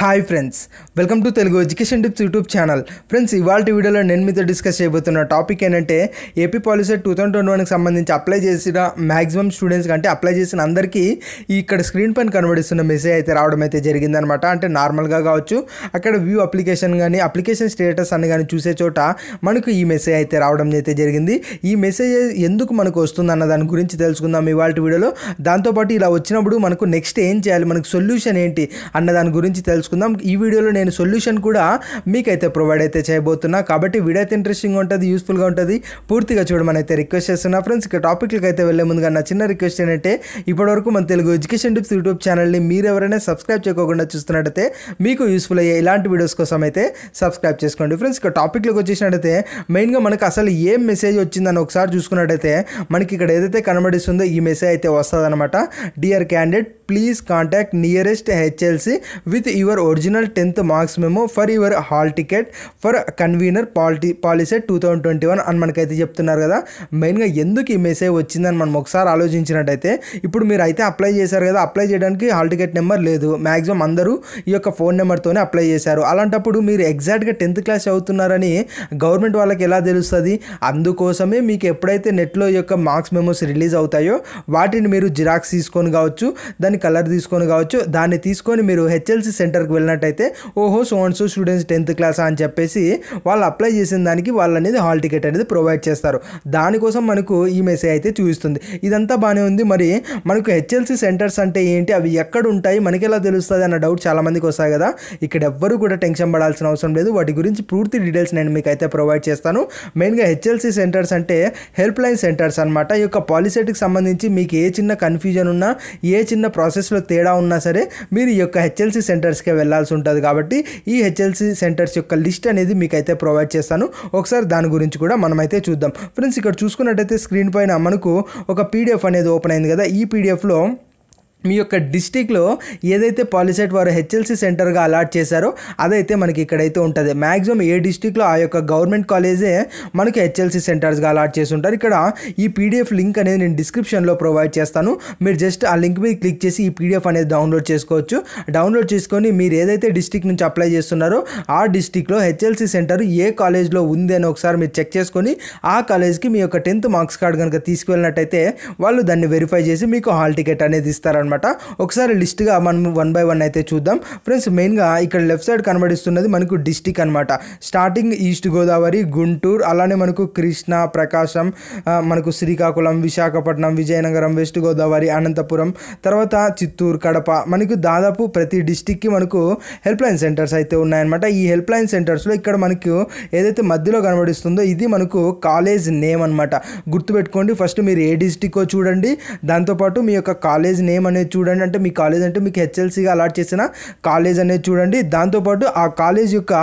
hi friends welcome to Telugu education tips YouTube channel friends ఇవాళ వీడియోలో నేను మీతో డిస్కస్ చేయబోతున్న టాపిక్ ఏంటంటే AP policy two thousand twenty వన్కి సంబంధించి అప్లై చేసిన మ్యాక్సిమం స్టూడెంట్స్ అంటే అప్లై చేసిన అందరికీ ఇక్కడ స్క్రీన్ పైన కనబడిస్తున్న మెసేజ్ అయితే రావడం అయితే జరిగిందనమాట అంటే నార్మల్గా కావచ్చు అక్కడ వ్యూ అప్లికేషన్ కానీ అప్లికేషన్ స్టేటస్ అని కానీ చూసే చోట మనకు ఈ మెసేజ్ అయితే రావడం అయితే జరిగింది ఈ మెసేజ్ ఎందుకు మనకు అన్న దాని గురించి తెలుసుకుందాం ఇవాళ వీడియోలో దాంతోపాటు ఇలా వచ్చినప్పుడు మనకు నెక్స్ట్ ఏం చేయాలి మనకు సొల్యూషన్ ఏంటి అన్న దాని గురించి తెలుసు తెలుసుకుందాం ఈ వీడియోలో నేను సొల్యూషన్ కూడా మీకైతే ప్రొవైడ్ అయితే చేయబోతున్నా కాబట్టి వీడియో అయితే ఇంట్రెస్టింగ్ ఉంటుంది యూస్ఫుల్గా ఉంటుంది పూర్తిగా చూడమని అయితే రిక్వెస్ట్ చేస్తున్నా ఫ్రెండ్స్ ఇక టాపిక్లకి అయితే వెళ్ళే ముందుగా నా చిన్న రిక్వెస్ట్ ఏంటంటే ఇప్పటివరకు మన తెలుగు ఎడ్యుకేషన్ టిప్స్ యూట్యూబ్ ఛానల్ని మీరు ఎవరైనా సబ్స్క్రైబ్ చేయకుండా చూస్తున్నట్టయితే మీకు యూస్ఫుల్ అయ్యే ఇలాంటి వీడియోస్ కోసం అయితే సబ్స్క్రైబ్ చేసుకోండి ఫ్రెండ్స్ ఇక టాపిక్లోకి వచ్చేసినట్టయితే మెయిన్గా మనకు అసలు ఏం మెసేజ్ వచ్చిందని ఒకసారి చూసుకున్నట్టయితే మనకి ఇక్కడ ఏదైతే కనబడిస్తుందో ఈ మెసేజ్ అయితే వస్తుందన్నమాట dear candidate please contact nearest HLC with your your original tenth marks memo for your hall ticket for convener polity policy two thousand twenty one అని మనకైతే చెప్తున్నారు కదా మెయిన్గా ఎందుకు ఈ మెసేజ్ వచ్చిందని మనం ఒకసారి ఆలోచించినట్టయితే ఇప్పుడు మీరు అయితే అప్లై చేశారు కదా అప్లై చేయడానికి హాల్ టికెట్ నెంబర్ లేదు మ్యాక్సిమం అందరూ ఈ యొక్క ఫోన్ నెంబర్తోనే అప్లై చేశారు అలాంటప్పుడు మీరు ఎగ్జాక్ట్గా టెన్త్ క్లాస్ చదువుతున్నారని గవర్నమెంట్ వాళ్ళకి ఎలా తెలుస్తుంది అందుకోసమే మీకు ఎప్పుడైతే నెట్లో ఈ యొక్క మార్క్స్ మెమోస్ రిలీజ్ అవుతాయో వాటిని మీరు జిరాక్స్ తీసుకొని కావచ్చు దాన్ని కలర్ తీసుకొని కావచ్చు దాన్ని తీసుకొని మీరు హెచ్ఎల్సి సెంటర్ సెంటర్కి వెళ్ళినట్టయితే ఓహో సోన్స్ స్టూడెంట్స్ టెన్త్ క్లాస్ అని చెప్పేసి వాళ్ళు అప్లై చేసిన దానికి వాళ్ళు అనేది హాల్ టికెట్ అనేది ప్రొవైడ్ చేస్తారు దానికోసం మనకు ఈ మెసేజ్ అయితే చూపిస్తుంది ఇదంతా బాగానే ఉంది మరి మనకు హెచ్ఎల్సి సెంటర్స్ అంటే ఏంటి అవి ఎక్కడ ఉంటాయి మనకి ఎలా తెలుస్తుంది అన్న డౌట్ చాలామందికి వస్తాయి కదా ఇక్కడ ఎవ్వరూ కూడా టెన్షన్ పడాల్సిన అవసరం లేదు వాటి గురించి పూర్తి డీటెయిల్స్ నేను మీకు అయితే ప్రొవైడ్ చేస్తాను మెయిన్గా హెచ్ఎల్సి సెంటర్స్ అంటే హెల్ప్ లైన్ సెంటర్స్ అనమాట ఈ యొక్క పాలిసెట్కి సంబంధించి మీకు ఏ చిన్న కన్ఫ్యూజన్ ఉన్నా ఏ చిన్న ప్రాసెస్లో తేడా ఉన్నా సరే మీరు ఈ యొక్క హెచ్ఎల్సి సెంటర్స్కి వెళ్లాల్సి ఉంటుంది కాబట్టి ఈ హెచ్ఎల్సి సెంటర్స్ యొక్క లిస్ట్ అనేది మీకైతే ప్రొవైడ్ చేస్తాను ఒకసారి దాని గురించి కూడా మనమైతే చూద్దాం ఫ్రెండ్స్ ఇక్కడ చూసుకున్నట్టయితే స్క్రీన్ పైన మనకు ఒక పీడిఎఫ్ అనేది ఓపెన్ అయింది కదా ఈ పీడిఎఫ్లో మీ యొక్క డిస్టిక్లో ఏదైతే పాలిసెట్ వారు హెచ్ఎల్సి సెంటర్గా అలాట్ చేశారో అదైతే మనకి ఇక్కడైతే ఉంటుంది మ్యాక్సిమం ఏ డిస్టిక్లో ఆ యొక్క గవర్నమెంట్ కాలేజే మనకి హెచ్ఎల్సి సెంటర్స్గా అలాట్ చేసి ఉంటారు ఇక్కడ ఈ పీడిఎఫ్ లింక్ అనేది నేను డిస్క్రిప్షన్లో ప్రొవైడ్ చేస్తాను మీరు జస్ట్ ఆ లింక్ మీద క్లిక్ చేసి ఈ పీడిఎఫ్ అనేది డౌన్లోడ్ చేసుకోవచ్చు డౌన్లోడ్ చేసుకొని మీరు ఏదైతే డిస్టిక్ నుంచి అప్లై చేస్తున్నారో ఆ డిస్టిక్లో హెచ్ఎల్సి సెంటర్ ఏ కాలేజ్లో ఉంది అని ఒకసారి మీరు చెక్ చేసుకొని ఆ కాలేజ్కి మీ యొక్క టెన్త్ మార్క్స్ కార్డ్ కనుక తీసుకువెళ్ళినట్టయితే వాళ్ళు దాన్ని వెరిఫై చేసి మీకు హాల్ టికెట్ అనేది ఇస్తారు అనమాట ఒకసారి లిస్ట్గా మనం వన్ బై వన్ అయితే చూద్దాం ఫ్రెండ్స్ మెయిన్గా ఇక్కడ లెఫ్ట్ సైడ్ కనబడిస్తున్నది మనకు డిస్టిక్ అనమాట స్టార్టింగ్ ఈస్ట్ గోదావరి గుంటూరు అలానే మనకు కృష్ణా ప్రకాశం మనకు శ్రీకాకుళం విశాఖపట్నం విజయనగరం వెస్ట్ గోదావరి అనంతపురం తర్వాత చిత్తూరు కడప మనకు దాదాపు ప్రతి డిస్టిక్కి మనకు హెల్ప్ లైన్ సెంటర్స్ అయితే ఉన్నాయన్నమాట ఈ హెల్ప్ లైన్ సెంటర్స్లో ఇక్కడ మనకు ఏదైతే మధ్యలో కనబడిస్తుందో ఇది మనకు కాలేజ్ నేమ్ అనమాట గుర్తుపెట్టుకోండి ఫస్ట్ మీరు ఏ డిస్టిక్ చూడండి దాంతోపాటు మీ యొక్క కాలేజ్ నేమ్ అనేది అనేది చూడండి అంటే మీ కాలేజ్ అంటే మీకు హెచ్ఎల్సీగా అలాట్ చేసిన కాలేజ్ అనేది చూడండి దాంతోపాటు ఆ కాలేజ్ యొక్క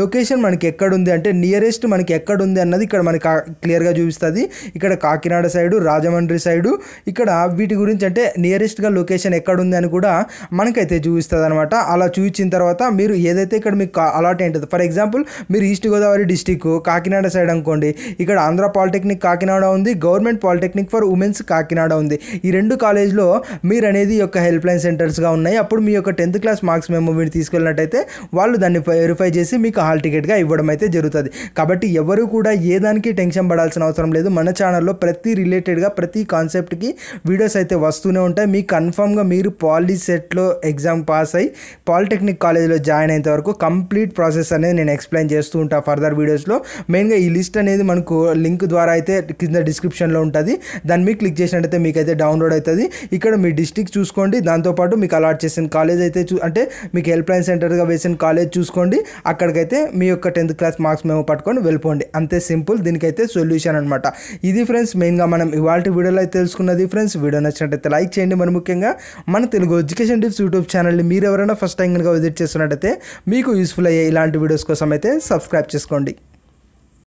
లొకేషన్ మనకి ఎక్కడుంది అంటే నియరెస్ట్ మనకి ఎక్కడుంది అన్నది ఇక్కడ మనకి క్లియర్గా చూపిస్తుంది ఇక్కడ కాకినాడ సైడు రాజమండ్రి సైడు ఇక్కడ వీటి గురించి అంటే నియరెస్ట్గా లొకేషన్ ఎక్కడుంది అని కూడా మనకైతే చూపిస్తుంది అనమాట అలా చూపించిన తర్వాత మీరు ఏదైతే ఇక్కడ మీకు అలాట్ ఏంటది ఫర్ ఎగ్జాంపుల్ మీరు east Godavari district Kakinada side అనుకోండి ఇక్కడ ఆంధ్ర పాలిటెక్నిక్ కాకినాడ ఉంది government polytechnic for womens Kakinada ఉంది ఈ రెండు కాలేజ్లో మీరు అనేది యొక్క హెల్ప్ లైన్ సెంటర్స్గా ఉన్నాయి అప్పుడు మీ యొక్క టెన్త్ క్లాస్ మార్క్స్ మేము మీరు తీసుకెళ్ళినట్టయితే వాళ్ళు దాన్ని వెరిఫై చేసి మీకు హాల్ టికెట్గా ఇవ్వడం అయితే జరుగుతుంది కాబట్టి ఎవరు కూడా ఏ దానికి టెన్షన్ పడాల్సిన అవసరం లేదు మన ఛానల్లో ప్రతి రిలేటెడ్గా ప్రతి కాన్సెప్ట్కి వీడియోస్ అయితే వస్తూనే ఉంటాయి మీకు కన్ఫామ్గా మీరు పాలిసెట్లో ఎగ్జామ్ పాస్ అయ్యి పాలిటెక్నిక్ కాలేజీలో జాయిన్ అయ్యేంత వరకు కంప్లీట్ ప్రాసెస్ అనేది నేను ఎక్స్ప్లెయిన్ చేస్తూ ఉంటాను ఫర్దర్ వీడియోస్లో మెయిన్గా ఈ లిస్ట్ అనేది మనకు లింక్ ద్వారా అయితే కింద డిస్క్రిప్షన్లో ఉంటుంది దాన్ని మీకు క్లిక్ చేసినట్టయితే మీకైతే డౌన్లోడ్ అవుతుంది ఇక్కడ మీ డిస్టిక్ డిస్టిక్ చూసుకోండి దాంతోపాటు మీకు అలాట్ చేసిన కాలేజ్ అయితే చూ అంటే మీకు హెల్ప్ లైన్ సెంటర్గా వేసిన కాలేజ్ చూసుకోండి అక్కడికైతే మీ యొక్క టెన్త్ క్లాస్ మార్క్స్ మేము పట్టుకొని వెళ్ళిపోండి అంతే సింపుల్ దీనికైతే సొల్యూషన్ అనమాట ఇది ఫ్రెండ్స్ మెయిన్గా మనం ఇవాళ వీడియోలో అయితే తెలుసుకున్నది ఫ్రెండ్స్ వీడియో నచ్చినట్టయితే లైక్ చేయండి మరి ముఖ్యంగా మన తెలుగు ఎడ్యుకేషన్ టిప్స్ యూట్యూబ్ ఛానల్ని మీరు ఎవరైనా ఫస్ట్ టైం కనుక విజిట్ చేస్తున్నట్టయితే మీకు యూస్ఫుల్ అయ్యే ఇలాంటి వీడియోస్ కోసం అయితే సబ్స్క్రైబ్ చేసుకోండి